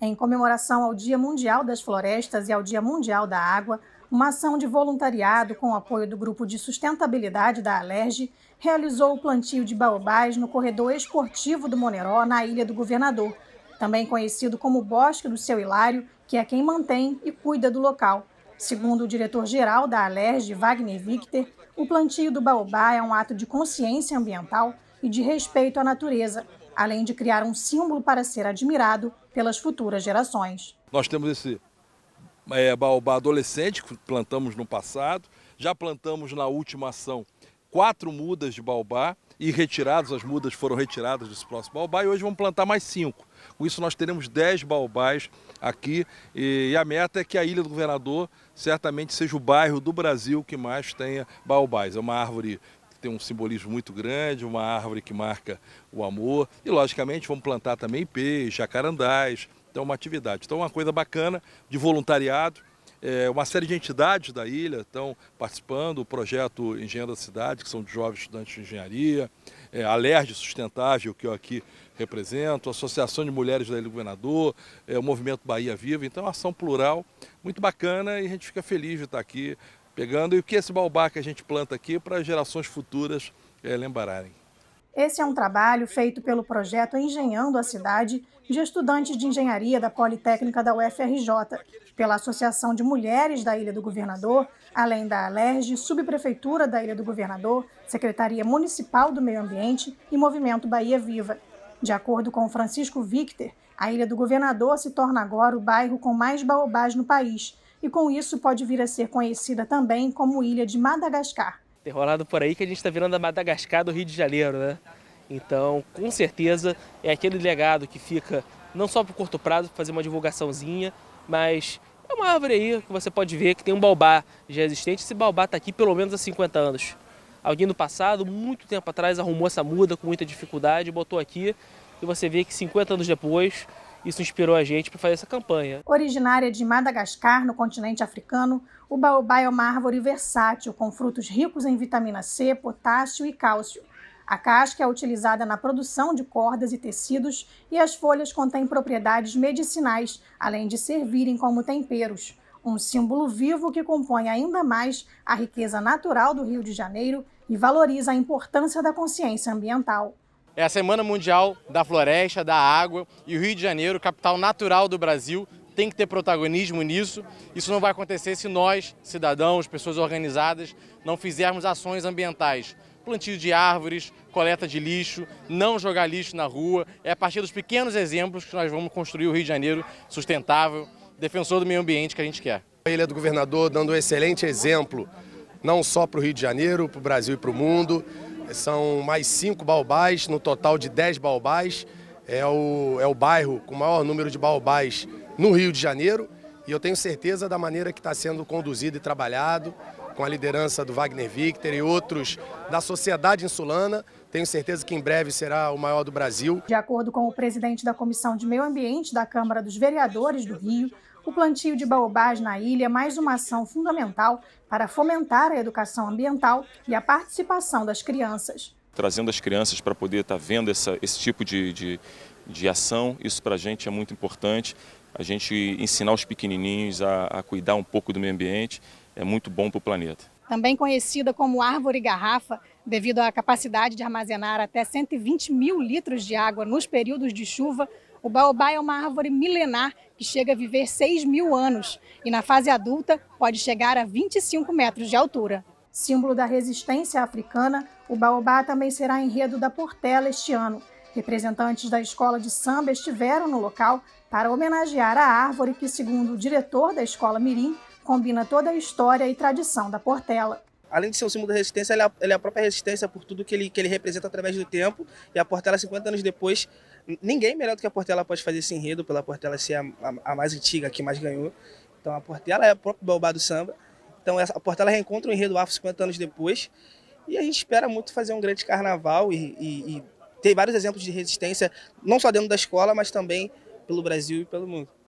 em comemoração ao Dia Mundial das Florestas e ao Dia Mundial da Água, uma ação de voluntariado com o apoio do Grupo de Sustentabilidade da Alerj realizou o plantio de baobás no corredor esportivo do Moneró, na Ilha do Governador, também conhecido como Bosque do Seu Hilário, que é quem mantém e cuida do local. Segundo o diretor-geral da Alerj, Wagner Victor, o plantio do baobá é um ato de consciência ambiental e de respeito à natureza, além de criar um símbolo para ser admirado pelas futuras gerações. Nós temos esse é, baobá adolescente que plantamos no passado, já plantamos na última ação quatro mudas de baobá e retiradas, as mudas foram retiradas desse próximo baobá e hoje vamos plantar mais cinco. Com isso nós teremos dez baobás aqui e, a meta é que a Ilha do Governador certamente seja o bairro do Brasil que mais tenha baobás. É uma árvore tem um simbolismo muito grande, uma árvore que marca o amor. E, logicamente, vamos plantar também peixe, jacarandás. Então, é uma atividade. Então, é uma coisa bacana de voluntariado. É, uma série de entidades da ilha estão participando, o projeto Engenheiro da Cidade, que são de jovens estudantes de engenharia, é, a LERJ Sustentável, que eu aqui represento, a Associação de Mulheres da Ilha do Governador, é, o Movimento Bahia Viva. Então, é ação plural, muito bacana e a gente fica feliz de estar aqui pegando e o que esse baobá que a gente planta aqui para gerações futuras é, lembrarem. Esse é um trabalho feito pelo projeto Engenhando a Cidade de estudantes de engenharia da Politécnica da UFRJ, pela Associação de Mulheres da Ilha do Governador, além da ALERJ, Subprefeitura da Ilha do Governador, Secretaria Municipal do Meio Ambiente e Movimento Bahia Viva. De acordo com Francisco Victor, a Ilha do Governador se torna agora o bairro com mais baobás no país, e com isso pode vir a ser conhecida também como Ilha de Madagascar. Tem rolado por aí que a gente está virando a Madagascar do Rio de Janeiro, né? Então, com certeza, é aquele legado que fica não só para o curto prazo, para fazer uma divulgaçãozinha, mas é uma árvore aí que você pode ver que tem um baobá já existente. Esse baobá está aqui pelo menos há 50 anos. Alguém no passado, muito tempo atrás, arrumou essa muda com muita dificuldade, botou aqui e você vê que 50 anos depois isso inspirou a gente para fazer essa campanha. Originária de Madagascar, no continente africano, o baobá é uma árvore versátil com frutos ricos em vitamina C, potássio e cálcio. A casca é utilizada na produção de cordas e tecidos e as folhas contêm propriedades medicinais, além de servirem como temperos. Um símbolo vivo que compõe ainda mais a riqueza natural do Rio de Janeiro e valoriza a importância da consciência ambiental. É a Semana Mundial da Floresta, da Água e o Rio de Janeiro, capital natural do Brasil, tem que ter protagonismo nisso. Isso não vai acontecer se nós, cidadãos, pessoas organizadas, não fizermos ações ambientais. Plantio de árvores, coleta de lixo, não jogar lixo na rua. É a partir dos pequenos exemplos que nós vamos construir o Rio de Janeiro sustentável, defensor do meio ambiente que a gente quer. A Ilha é do Governador dando um excelente exemplo, não só para o Rio de Janeiro, para o Brasil e para o mundo são mais cinco baobás, no total de dez baobás. É o, é o bairro com o maior número de baobás no Rio de Janeiro. E eu tenho certeza da maneira que está sendo conduzido e trabalhado, com a liderança do Wagner Victor e outros da sociedade insulana. Tenho certeza que em breve será o maior do Brasil. De acordo com o presidente da Comissão de Meio Ambiente da Câmara dos Vereadores do Rio, o plantio de baobás na ilha é mais uma ação fundamental para fomentar a educação ambiental e a participação das crianças. Trazendo as crianças para poder estar tá vendo essa, esse tipo de, de, de ação, isso para a gente é muito importante. A gente ensinar os pequenininhos a, a cuidar um pouco do meio ambiente é muito bom para o planeta. Também conhecida como árvore garrafa, devido à capacidade de armazenar até 120 mil litros de água nos períodos de chuva, o baobá é uma árvore milenar que chega a viver 6 mil anos e, na fase adulta, pode chegar a 25 metros de altura. Símbolo da resistência africana, o baobá também será enredo da Portela este ano. Representantes da escola de samba estiveram no local para homenagear a árvore que, segundo o diretor da escola Mirim, Combina toda a história e tradição da Portela. Além de ser um símbolo da resistência, ele é, a, ele é a própria resistência por tudo que ele, que ele representa através do tempo. E a Portela, 50 anos depois, ninguém melhor do que a Portela pode fazer esse enredo, pela Portela ser a, a, a mais antiga, que mais ganhou. Então a Portela é o próprio baobá do samba. Então a Portela reencontra o enredo afro 50 anos depois. E a gente espera muito fazer um grande carnaval e, e, e vários exemplos de resistência, não só dentro da escola, mas também pelo Brasil e pelo mundo.